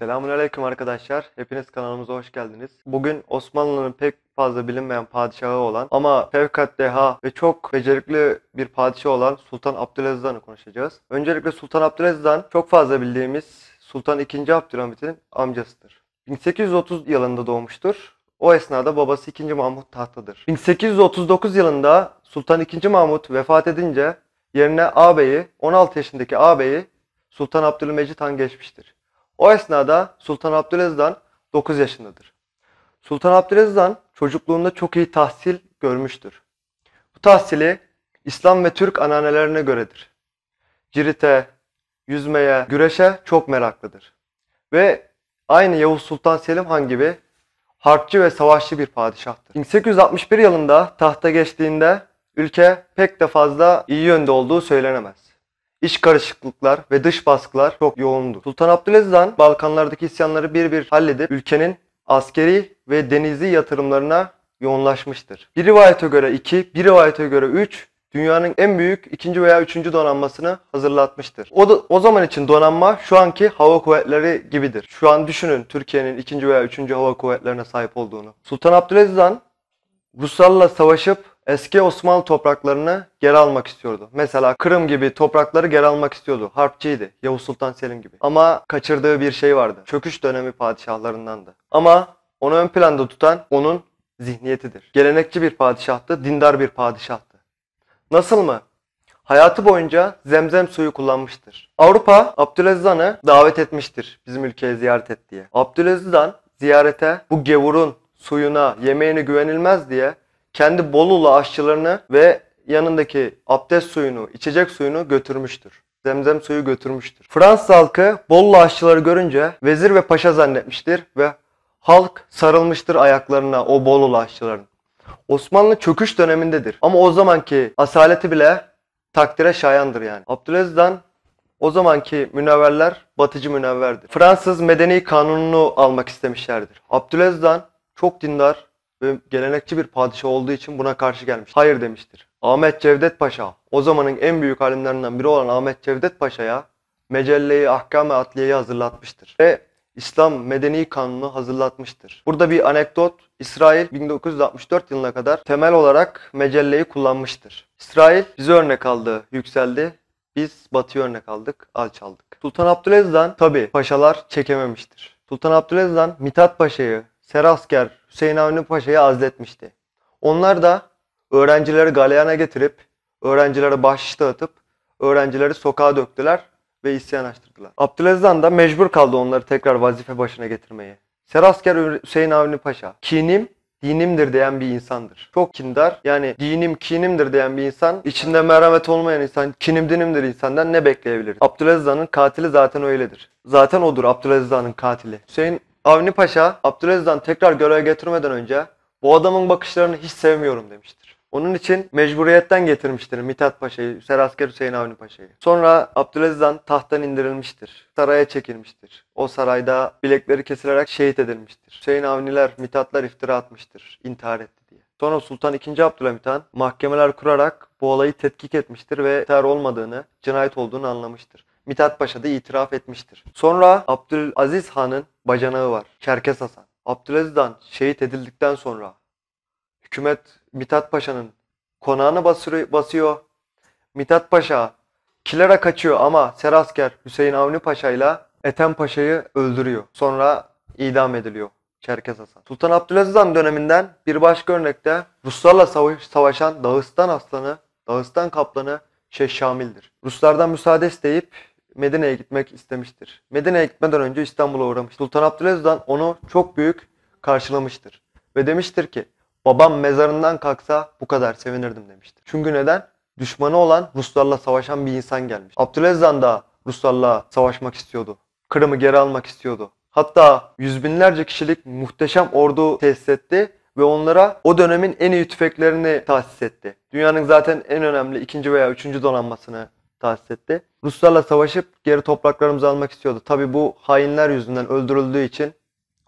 Selamünaleyküm arkadaşlar. Hepiniz kanalımıza hoş geldiniz. Bugün Osmanlı'nın pek fazla bilinmeyen padişahı olan ama fevkat deha ve çok becerikli bir padişah olan Sultan Abdülaziz'den konuşacağız. Öncelikle Sultan Abdülaziz çok fazla bildiğimiz Sultan II. Abdülhamit'in amcasıdır. 1830 yılında doğmuştur. O esnada babası 2. Mahmut tahtadır. 1839 yılında Sultan II. Mahmut vefat edince yerine ağabeyi 16 yaşındaki ağabeyi Sultan Abdülmecit Han geçmiştir. O esnada Sultan Abdülaziz Han 9 yaşındadır. Sultan Abdülaziz Han çocukluğunda çok iyi tahsil görmüştür. Bu tahsili İslam ve Türk ananelerine göredir. Cirite, yüzmeye, güreşe çok meraklıdır. Ve aynı Yavuz Sultan Selim Han gibi harpçı ve savaşçı bir padişahtır. 1861 yılında tahta geçtiğinde ülke pek de fazla iyi yönde olduğu söylenemez. İç karışıklıklar ve dış baskılar çok yoğundu. Sultan Abdülaziz Han Balkanlardaki isyanları bir bir halledip ülkenin askeri ve denizi yatırımlarına yoğunlaşmıştır. Bir rivayete göre 2, bir rivayete göre 3 dünyanın en büyük 2. veya 3. donanmasını hazırlatmıştır. O, da, o zaman için donanma şu anki hava kuvvetleri gibidir. Şu an düşünün Türkiye'nin 2. veya 3. hava kuvvetlerine sahip olduğunu. Sultan Abdülaziz Han Ruslarla savaşıp eski Osmanlı topraklarını geri almak istiyordu. Mesela Kırım gibi toprakları geri almak istiyordu. Harpçiydi. Yavuz Sultan Selim gibi. Ama kaçırdığı bir şey vardı. Çöküş dönemi padişahlarındandı. Ama onu ön planda tutan onun zihniyetidir. Gelenekçi bir padişahtı, dindar bir padişahtı. Nasıl mı? Hayatı boyunca zemzem suyu kullanmıştır. Avrupa Abdülazizanı davet etmiştir bizim ülkeye ziyaret et diye. Abdülazizan ziyarete bu gevurun suyuna, yemeğine güvenilmez diye kendi Bolulu aşçılarını ve yanındaki abdest suyunu, içecek suyunu götürmüştür. Zemzem suyu götürmüştür. Fransız halkı Bollu aşçıları görünce vezir ve paşa zannetmiştir ve halk sarılmıştır ayaklarına o Bolulu aşçıların. Osmanlı çöküş dönemindedir ama o zamanki asaleti bile takdire şayandır yani. Abdülaziz o zamanki münevverler batıcı münevverdir. Fransız medeni kanununu almak istemişlerdir. Abdülaziz çok dindar, ve gelenekçi bir padişah olduğu için buna karşı gelmiş. Hayır demiştir. Ahmet Cevdet Paşa, o zamanın en büyük alimlerinden biri olan Ahmet Cevdet Paşa'ya Mecelleyi Ahkam-ı Adliye'yi hazırlatmıştır. Ve İslam Medeni Kanunu hazırlatmıştır. Burada bir anekdot. İsrail 1964 yılına kadar temel olarak mecelleyi kullanmıştır. İsrail bize örnek aldı, yükseldi. Biz batıya örnek aldık, alçaldık. Sultan Abdülaziz'den tabi paşalar çekememiştir. Sultan Abdülaziz'den Mithat Paşa'yı, Serasker Hüseyin Avni Paşa'yı azletmişti. Onlar da öğrencileri galeyana getirip, öğrencileri bahşiş atıp, öğrencileri sokağa döktüler ve isyan açtırdılar. Abdülaziz Han da mecbur kaldı onları tekrar vazife başına getirmeye. Serasker Hüseyin Avni Paşa, kinim dinimdir diyen bir insandır. Çok kindar yani dinim kinimdir diyen bir insan içinde merhamet olmayan insan kinim dinimdir insandan ne bekleyebilir? Abdülaziz Han'ın katili zaten öyledir. Zaten odur Abdülaziz Han'ın katili. Hüseyin Avni Paşa, Abdülaziz'den tekrar göreve getirmeden önce bu adamın bakışlarını hiç sevmiyorum demiştir. Onun için mecburiyetten getirmiştir Mithat Paşa'yı, Serasker Hüseyin Avni Paşa'yı. Sonra Abdülaziz tahttan indirilmiştir. Saraya çekilmiştir. O sarayda bilekleri kesilerek şehit edilmiştir. Hüseyin Avniler, Mithatlar iftira atmıştır, intihar etti diye. Sonra Sultan II. Abdülhamit Han mahkemeler kurarak bu olayı tetkik etmiştir ve intihar olmadığını, cinayet olduğunu anlamıştır. Mithat Paşa da itiraf etmiştir. Sonra Abdülaziz Han'ın bacanağı var. Çerkes Hasan. Abdülaziz Han şehit edildikten sonra hükümet Mithat Paşa'nın konağını basıyor, basıyor. Mithat Paşa Kiler'e kaçıyor ama Serasker Hüseyin Avni Paşa ile Ethem Paşa'yı öldürüyor. Sonra idam ediliyor Çerkes Hasan. Sultan Abdülaziz Han döneminden bir başka örnekte Ruslarla savaş, savaşan Dağıstan Aslanı, Dağıstan Kaplanı Şeyh Şamil'dir. Ruslardan müsaade isteyip Medine'ye gitmek istemiştir. Medine'ye gitmeden önce İstanbul'a uğramış. Sultan Abdülaziz'den onu çok büyük karşılamıştır. Ve demiştir ki babam mezarından kalksa bu kadar sevinirdim demiştir. Çünkü neden? Düşmanı olan Ruslarla savaşan bir insan gelmiş. Abdülaziz Han da Ruslarla savaşmak istiyordu. Kırım'ı geri almak istiyordu. Hatta yüz binlerce kişilik muhteşem ordu tesis etti ve onlara o dönemin en iyi tüfeklerini tahsis etti. Dünyanın zaten en önemli ikinci veya üçüncü donanmasını tahsis etti. Ruslarla savaşıp geri topraklarımızı almak istiyordu. Tabi bu hainler yüzünden öldürüldüğü için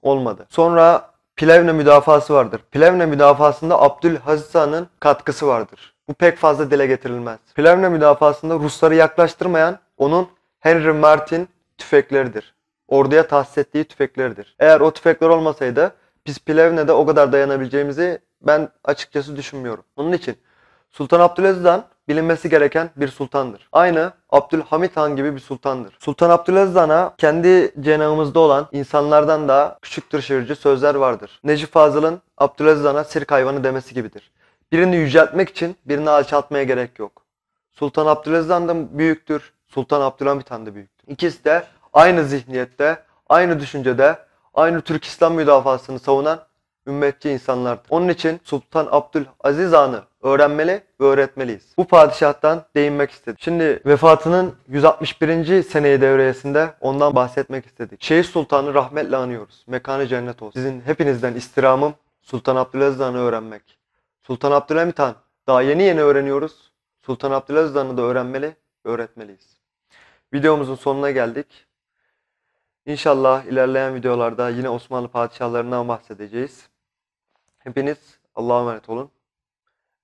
olmadı. Sonra Plevne müdafası vardır. Plevne müdafasında Abdülhaziz Han'ın katkısı vardır. Bu pek fazla dile getirilmez. Plevne müdafasında Rusları yaklaştırmayan onun Henry Martin tüfekleridir. Orduya tahsis ettiği tüfekleridir. Eğer o tüfekler olmasaydı biz Plevne'de o kadar dayanabileceğimizi ben açıkçası düşünmüyorum. Onun için Sultan Abdülaziz Han bilinmesi gereken bir sultandır. Aynı Abdülhamit Han gibi bir sultandır. Sultan Abdülaziz Han'a kendi cenahımızda olan insanlardan daha küçüktür şiirci sözler vardır. Necip Fazıl'ın Abdülaziz Han'a sirk hayvanı demesi gibidir. Birini yüceltmek için birini alçaltmaya gerek yok. Sultan Abdülaziz Han da büyüktür. Sultan Abdülhamit Han da büyüktür. İkisi de aynı zihniyette, aynı düşüncede, aynı Türk İslam müdafasını savunan ümmetçi insanlardır. Onun için Sultan Abdülaziz Han'ı öğrenmeli ve öğretmeliyiz. Bu padişahtan değinmek istedik. Şimdi vefatının 161. seneyi devresinde ondan bahsetmek istedik. Şeyh Sultan'ı rahmetle anıyoruz. Mekanı cennet olsun. Sizin hepinizden istirhamım Sultan Abdülaziz Han'ı öğrenmek. Sultan Abdülhamit Han daha yeni yeni öğreniyoruz. Sultan Abdülaziz Han'ı da öğrenmeli, öğretmeliyiz. Videomuzun sonuna geldik. İnşallah ilerleyen videolarda yine Osmanlı padişahlarından bahsedeceğiz. Hepiniz Allah'a emanet olun.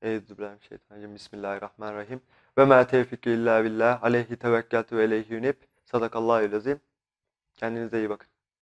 Euzubillahimineşşeytanirracim. Bismillahirrahmanirrahim. Ve ma tevfikü illa billah. Aleyhi tevekkeltü ve eleyhi yunib. Sadakallahü lazim. Kendinize iyi bakın.